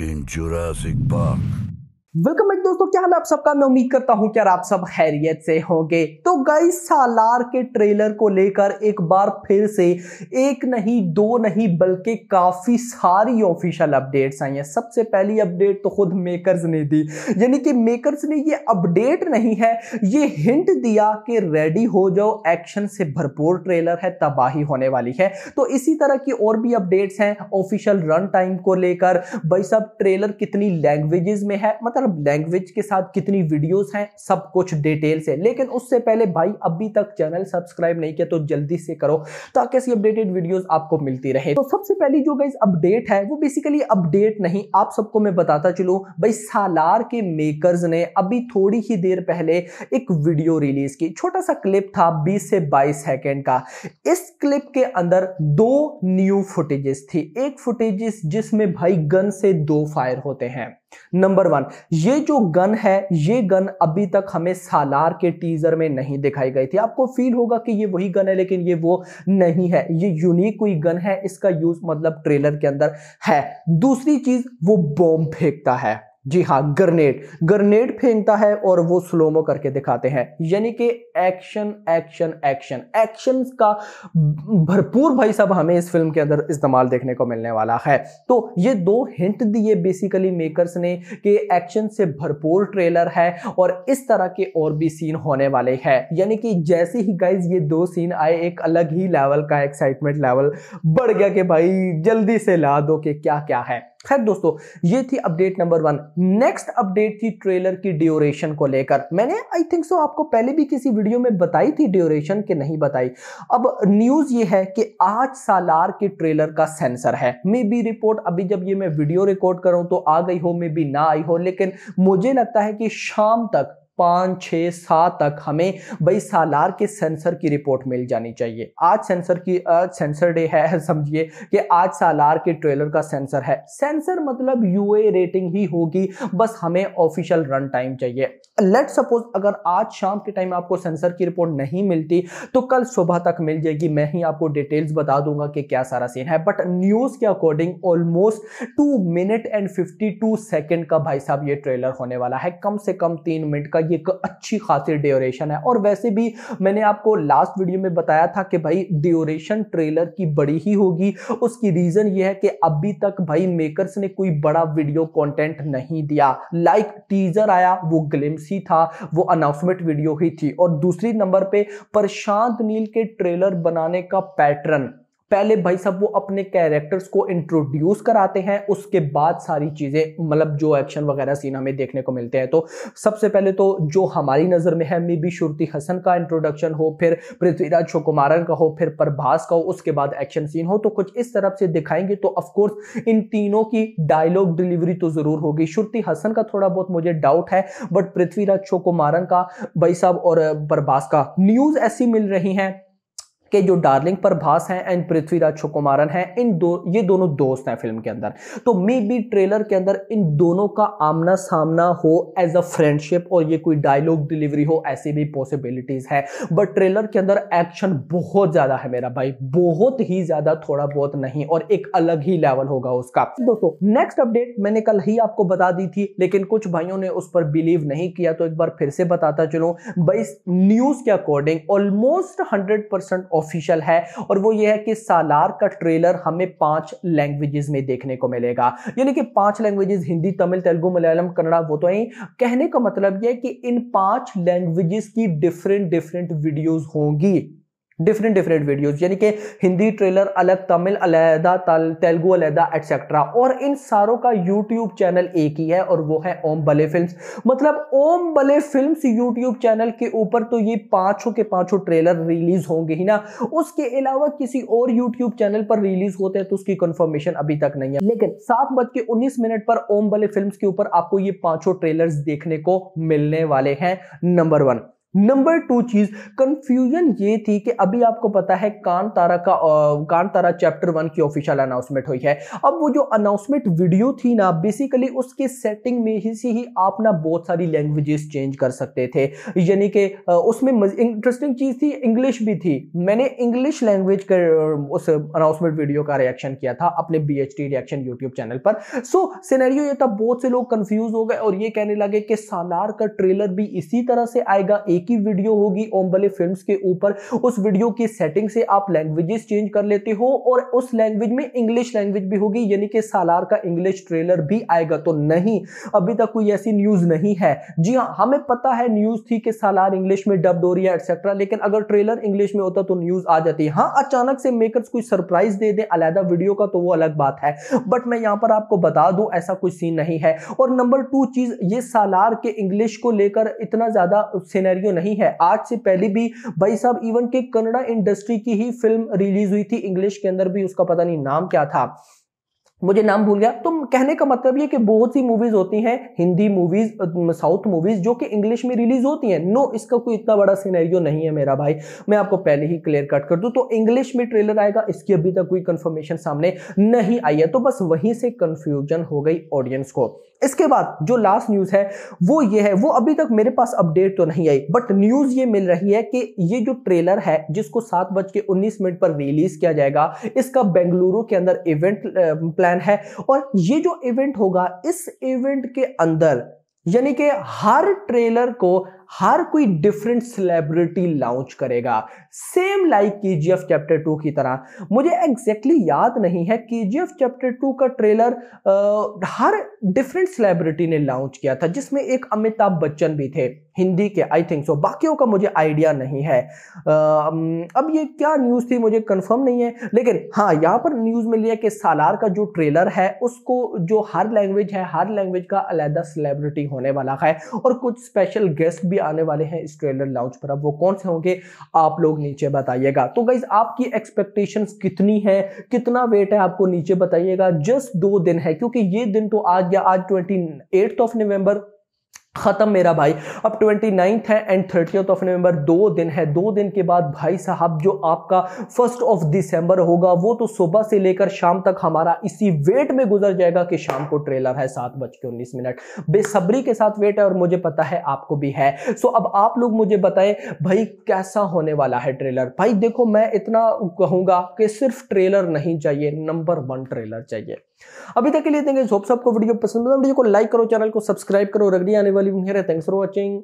in Jurassic Park. Welcome back दोस्तों क्या हाल आप सबका मैं उम्मीद करता हूं कि आप सब हैरियत से होंगे तो गई सालार के ट्रेलर को लेकर एक बार फिर से एक नहीं दो नहीं बल्कि काफी सारी ऑफिशियल अपडेट्स आई हैं सबसे पहली अपडेट तो खुद मेकर्स ने दी यानी कि मेकर्स ने ये अपडेट नहीं है ये हिंट दिया कि रेडी हो जाओ एक्शन से भरपूर ट्रेलर है तबाही होने वाली है तो इसी तरह की और भी अपडेट्स हैं ऑफिशियल रन टाइम को लेकर भाई साहब ट्रेलर कितनी लैंग्वेजेस में है मतलब हर लैंग्वेज के साथ कितनी वीडियोस हैं सब कुछ डिटेल से लेकिन उससे पहले भाई अभी तक चैनल सब्सक्राइब नहीं किया तो जल्दी से करो ताकि ऐसी अपडेटेड वीडियोस आपको मिलती रहे तो सबसे पहली जो गाइज अपडेट है वो बेसिकली अपडेट नहीं आप सबको मैं बताता चलू भाई सालार के मेकर्स ने अभी थोड़ी ही देर पहले एक वीडियो रिलीज की छोटा सा क्लिप था बीस से बाईस सेकेंड का इस क्लिप के अंदर दो न्यू फुटेजेस थी एक फुटेजेस जिसमें भाई गन से दो फायर होते हैं नंबर वन ये जो गन है ये गन अभी तक हमें सालार के टीजर में नहीं दिखाई गई थी आपको फील होगा कि ये वही गन है लेकिन ये वो नहीं है ये यूनिक कोई गन है इसका यूज मतलब ट्रेलर के अंदर है दूसरी चीज वो बॉम्ब फेंकता है जी हाँ ग्रनेड ग्रनेड फेंकता है और वो स्लोमो करके दिखाते हैं यानी कि एक्शन एक्शन एक्शन एक्शन का भरपूर भाई साहब हमें इस फिल्म के अंदर इस्तेमाल देखने को मिलने वाला है तो ये दो हिंट दिए बेसिकली मेकर्स ने कि एक्शन से भरपूर ट्रेलर है और इस तरह के और भी सीन होने वाले हैं यानी कि जैसे ही गाइज ये दो सीन आए एक अलग ही लेवल का एक्साइटमेंट लेवल बढ़ गया कि भाई जल्दी से ला दो कि क्या क्या है खैर दोस्तों ये थी update number one next update थी ट्रेलर की ड्यूरेशन को लेकर मैंने आई थिंक सो आपको पहले भी किसी वीडियो में बताई थी ड्यूरेशन के नहीं बताई अब न्यूज ये है कि आज सालार के ट्रेलर का सेंसर है मे बी रिपोर्ट अभी जब ये मैं वीडियो रिकॉर्ड करूं तो आ गई हो मे बी ना आई हो लेकिन मुझे लगता है कि शाम तक पाँच छः सात तक हमें भाई सालार के सेंसर की रिपोर्ट मिल जानी चाहिए आज सेंसर की आज सेंसर डे है समझिए कि आज सालार के ट्रेलर का सेंसर है सेंसर मतलब यूए रेटिंग ही होगी बस हमें ऑफिशियल रन टाइम चाहिए लेट सपोज अगर आज शाम के टाइम आपको सेंसर की रिपोर्ट नहीं मिलती तो कल सुबह तक मिल जाएगी मैं ही आपको डिटेल्स बता दूंगा कि क्या सारा सीन है बट न्यूज़ के according almost two minute and fifty two second का भाई साहब ये ट्रेलर होने वाला है कम से कम तीन मिनट का ये एक अच्छी खासी ड्योरेशन है और वैसे भी मैंने आपको लास्ट वीडियो में बताया था कि भाई ड्योरेशन ट्रेलर की बड़ी ही होगी उसकी रीज़न यह है कि अभी तक भाई मेकर्स ने कोई बड़ा वीडियो कंटेंट नहीं दिया लाइक टीजर आया वो ग्लिम्स ही था वो अनाउंसमेंट वीडियो ही थी और दूसरी नंबर पे प्रशांत नील के ट्रेलर बनाने का पैटर्न पहले भाई साहब वो अपने कैरेक्टर्स को इंट्रोड्यूस कराते हैं उसके बाद सारी चीज़ें मतलब जो एक्शन वगैरह सीन हमें देखने को मिलते हैं तो सबसे पहले तो जो हमारी नज़र में है मे बी श्रुति हसन का इंट्रोडक्शन हो फिर पृथ्वीराज शोकुमारन का हो फिर प्रभास का हो उसके बाद एक्शन सीन हो तो कुछ इस तरफ से दिखाएंगे तो ऑफकोर्स इन तीनों की डायलॉग डिलीवरी तो ज़रूर होगी श्रुति हसन का थोड़ा बहुत मुझे डाउट है बट पृथ्वीराज शोकुमारन का भाई साहब और प्रभास का न्यूज़ ऐसी मिल रही हैं के जो डार्लिंग प्रभास हैं एंड पृथ्वीराज छुकुमारन हैं इन दो ये दोनों दोस्त हैं फिल्म के अंदर तो मे बी ट्रेलर के अंदर इन दोनों का आमना सामना हो एज अ फ्रेंडशिप और ये कोई डायलॉग डिलीवरी हो ऐसी भी पॉसिबिलिटीज़ है बट ट्रेलर के अंदर एक्शन बहुत ज़्यादा है मेरा भाई बहुत ही ज़्यादा थोड़ा बहुत नहीं और एक अलग ही लेवल होगा उसका दोस्तों नेक्स्ट अपडेट मैंने कल ही आपको बता दी थी लेकिन कुछ भाइयों ने उस पर बिलीव नहीं किया तो एक बार फिर से बताता चलो भाई न्यूज़ के according almost hundred percent official है और वो ये है कि सालार का ट्रेलर हमें पांच लैंग्वेजेस में देखने को मिलेगा यानी कि पांच लैंग्वेजेस हिंदी तमिल तेलुगु मलयालम कन्नड़ा वो तो यही कहने का मतलब यह कि इन पांच लैंग्वेजेस की डिफरेंट डिफरेंट वीडियोज होंगी डिफरेंट डिफरेंट वीडियोज यानी कि हिंदी ट्रेलर अलग तमिल अलहदा तेलुगू अलहदा एटसेट्रा और इन सारों का यूट्यूब चैनल एक ही है और वो है ओम बले फिल्म मतलब ओम बले फिल्म यूट्यूब चैनल के ऊपर तो ये पांचों के पांचों ट्रेलर रिलीज होंगे ही ना उसके अलावा किसी और यूट्यूब चैनल पर रिलीज होते हैं तो उसकी कंफर्मेशन अभी तक नहीं है लेकिन सात बज के उन्नीस मिनट पर ओम बले फिल्म के ऊपर आपको ये पांचों ट्रेलर देखने को मिलने वाले हैं नंबर वन नंबर टू चीज कंफ्यूजन ये थी कि अभी आपको पता है कान तारा का कान तारा चैप्टर वन की ऑफिशियल अनाउंसमेंट हुई है अब वो जो अनाउंसमेंट वीडियो थी ना बेसिकली उसके सेटिंग में ही से ही आप ना बहुत सारी लैंग्वेजेस चेंज कर सकते थे यानी कि उसमें इंटरेस्टिंग चीज थी इंग्लिश भी थी मैंने इंग्लिश लैंग्वेज के उस अनाउंसमेंट वीडियो का रिएक्शन किया था अपने B H T reaction YouTube channel पर सो सिनेरियो ये था बहुत से लोग कंफ्यूज हो गए और ये कहने लगे कि सालार का ट्रेलर भी इसी तरह से आएगा एक एक ही वीडियो होगी ओम बले फिल्म के ऊपर उस वीडियो की सेटिंग से आप लैंग्वेजेस चेंज कर लेते हो और उस लैंग्वेज में इंग्लिश लैंग्वेज भी होगी यानी कि सालार का इंग्लिश ट्रेलर भी आएगा तो नहीं अभी तक कोई ऐसी न्यूज नहीं है जी हाँ हमें पता है न्यूज थी कि सालार इंग्लिश में डब हो रही है एक्सेट्रा लेकिन अगर ट्रेलर इंग्लिश में होता तो न्यूज आ जाती है हाँ अचानक से मेकर्स कोई सरप्राइज दे दे अलहदा वीडियो का तो वो अलग बात है बट मैं यहां पर आपको बता दूं ऐसा कोई सीन नहीं है और नंबर टू चीज ये सालार के इंग्लिश को लेकर इतना ज्यादा सीनेरियो नहीं है आज से पहले भी भाई साहब इवन के कनाडा इंडस्ट्री की ही फिल्म रिलीज हुई थी इंग्लिश के अंदर भी उसका पता नहीं नाम क्या था मुझे नाम भूल गया तो कहने का मतलब ये कि बहुत सी मूवीज होती हैं हिंदी मूवीज साउथ मूवीज जो कि इंग्लिश में रिलीज होती हैं नो इसका कोई इतना बड़ा सिनेरियो नहीं है मेरा भाई मैं आपको पहले ही क्लियर कट कर दूं तो इंग्लिश में ट्रेलर आएगा इसकी अभी तक कोई कंफर्मेशन सामने नहीं आई है तो बस वहीं से कंफ्यूजन हो गई ऑडियंस को इसके बाद जो लास्ट न्यूज़ है वो ये है वो अभी तक मेरे पास अपडेट तो नहीं आई बट न्यूज़ ये मिल रही है कि ये जो ट्रेलर है जिसको सात बज के उन्नीस मिनट पर रिलीज किया जाएगा इसका बेंगलुरु के अंदर इवेंट प्लान है और ये जो इवेंट होगा इस इवेंट के अंदर यानी कि हर ट्रेलर को हर कोई डिफरेंट सेलिब्रिटी लॉन्च करेगा सेम लाइक के चैप्टर टू की तरह मुझे एग्जैक्टली exactly याद नहीं है के चैप्टर टू का ट्रेलर आ, हर डिफरेंट सेलिब्रिटी ने लॉन्च किया था जिसमें एक अमिताभ बच्चन भी थे हिंदी के आई थिंक सो बाकियों का मुझे आइडिया नहीं है आ, अब ये क्या न्यूज़ थी मुझे कंफर्म नहीं है लेकिन हाँ यहाँ पर न्यूज़ मिली है कि सालार का जो ट्रेलर है उसको जो हर लैंग्वेज है हर लैंग्वेज का अलहदा सेलिब्रिटी होने वाला है और कुछ स्पेशल गेस्ट भी भी आने वाले हैं इस ट्रेलर लॉन्च पर अब वो कौन से होंगे आप लोग नीचे बताइएगा तो गाइज आपकी एक्सपेक्टेशन कितनी है कितना वेट है आपको नीचे बताइएगा जस्ट दो दिन है क्योंकि ये दिन तो आज या आज ट्वेंटी एट्थ ऑफ नवंबर ख़त्म मेरा भाई अब ट्वेंटी नाइन्थ है एंड थर्टी ऑफ नवंबर दो दिन है दो दिन के बाद भाई साहब जो आपका फर्स्ट ऑफ दिसंबर होगा वो तो सुबह से लेकर शाम तक हमारा इसी वेट में गुजर जाएगा कि शाम को ट्रेलर है सात बज के उन्नीस मिनट बेसब्री के साथ वेट है और मुझे पता है आपको भी है सो अब आप लोग मुझे बताएं भाई कैसा होने वाला है ट्रेलर भाई देखो मैं इतना कहूँगा कि सिर्फ ट्रेलर नहीं चाहिए नंबर वन ट्रेलर चाहिए अभी तक के लिए देंगे होप्स वीडियो पसंद आया वीडियो को लाइक करो चैनल को सब्सक्राइब करो रगड़ी आने वाली थैंक्स फॉर वॉचिंग